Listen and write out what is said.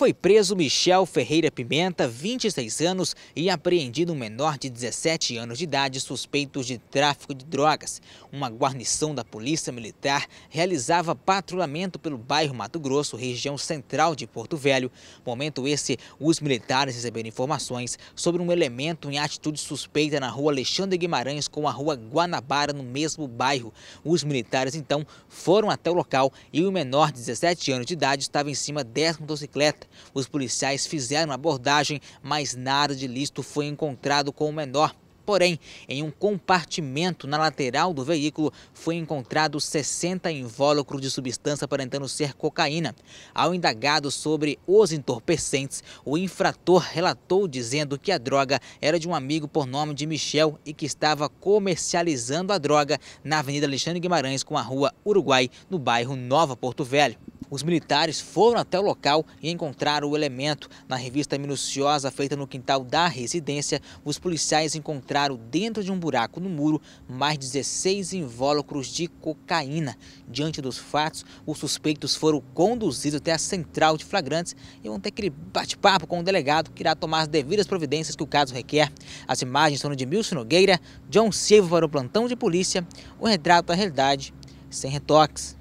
foi preso Michel Ferreira Pimenta, 26 anos, e apreendido um menor de 17 anos de idade suspeito de tráfico de drogas. Uma guarnição da Polícia Militar realizava patrulhamento pelo bairro Mato Grosso, região central de Porto Velho. Momento esse, os militares receberam informações sobre um elemento em atitude suspeita na rua Alexandre Guimarães com a rua Guanabara, no mesmo bairro. Os militares, então, foram até o local e o menor de 17 anos de idade estava em cima dessa motocicleta. Os policiais fizeram abordagem, mas nada de lícito foi encontrado com o menor. Porém, em um compartimento na lateral do veículo foi encontrado 60 invólucros de substância aparentando ser cocaína. Ao indagado sobre os entorpecentes, o infrator relatou dizendo que a droga era de um amigo por nome de Michel e que estava comercializando a droga na Avenida Alexandre Guimarães com a Rua Uruguai, no bairro Nova Porto Velho. Os militares foram até o local e encontraram o elemento. Na revista minuciosa feita no quintal da residência, os policiais encontraram dentro de um buraco no muro mais 16 invólucros de cocaína. Diante dos fatos, os suspeitos foram conduzidos até a central de flagrantes e vão ter aquele bate-papo com o delegado que irá tomar as devidas providências que o caso requer. As imagens são de Milson Nogueira, John Silva para o plantão de polícia, o retrato da realidade sem retoques.